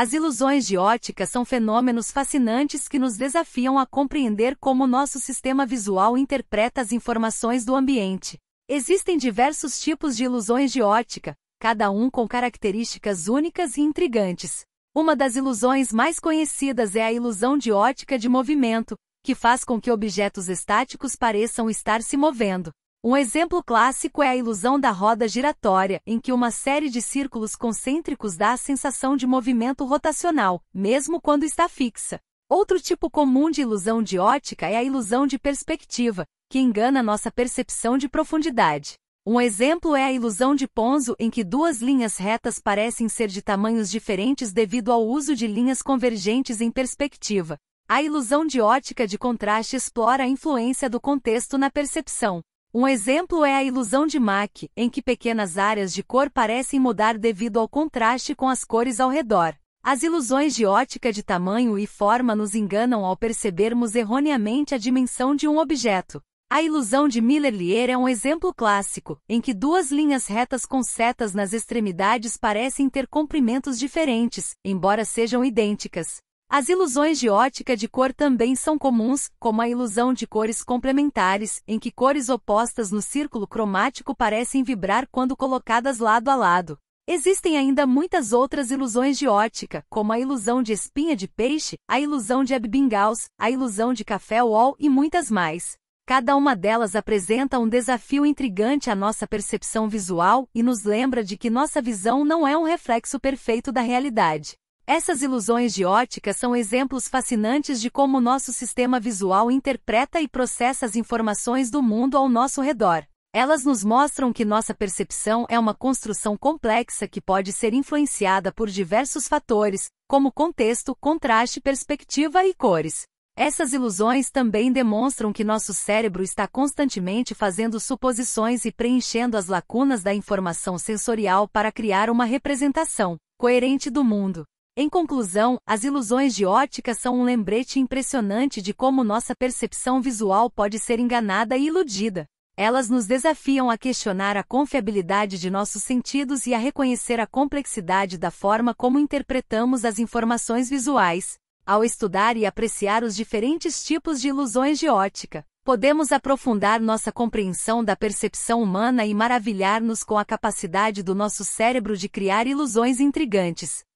As ilusões de ótica são fenômenos fascinantes que nos desafiam a compreender como nosso sistema visual interpreta as informações do ambiente. Existem diversos tipos de ilusões de ótica, cada um com características únicas e intrigantes. Uma das ilusões mais conhecidas é a ilusão de ótica de movimento, que faz com que objetos estáticos pareçam estar se movendo. Um exemplo clássico é a ilusão da roda giratória, em que uma série de círculos concêntricos dá a sensação de movimento rotacional, mesmo quando está fixa. Outro tipo comum de ilusão de ótica é a ilusão de perspectiva, que engana nossa percepção de profundidade. Um exemplo é a ilusão de Ponzo, em que duas linhas retas parecem ser de tamanhos diferentes devido ao uso de linhas convergentes em perspectiva. A ilusão de ótica de contraste explora a influência do contexto na percepção. Um exemplo é a ilusão de Mach, em que pequenas áreas de cor parecem mudar devido ao contraste com as cores ao redor. As ilusões de ótica de tamanho e forma nos enganam ao percebermos erroneamente a dimensão de um objeto. A ilusão de Miller-Lier é um exemplo clássico, em que duas linhas retas com setas nas extremidades parecem ter comprimentos diferentes, embora sejam idênticas. As ilusões de ótica de cor também são comuns, como a ilusão de cores complementares, em que cores opostas no círculo cromático parecem vibrar quando colocadas lado a lado. Existem ainda muitas outras ilusões de ótica, como a ilusão de espinha de peixe, a ilusão de Ebbinghaus, a ilusão de café wall e muitas mais. Cada uma delas apresenta um desafio intrigante à nossa percepção visual e nos lembra de que nossa visão não é um reflexo perfeito da realidade. Essas ilusões de ótica são exemplos fascinantes de como nosso sistema visual interpreta e processa as informações do mundo ao nosso redor. Elas nos mostram que nossa percepção é uma construção complexa que pode ser influenciada por diversos fatores, como contexto, contraste, perspectiva e cores. Essas ilusões também demonstram que nosso cérebro está constantemente fazendo suposições e preenchendo as lacunas da informação sensorial para criar uma representação coerente do mundo. Em conclusão, as ilusões de ótica são um lembrete impressionante de como nossa percepção visual pode ser enganada e iludida. Elas nos desafiam a questionar a confiabilidade de nossos sentidos e a reconhecer a complexidade da forma como interpretamos as informações visuais. Ao estudar e apreciar os diferentes tipos de ilusões de ótica, podemos aprofundar nossa compreensão da percepção humana e maravilhar-nos com a capacidade do nosso cérebro de criar ilusões intrigantes.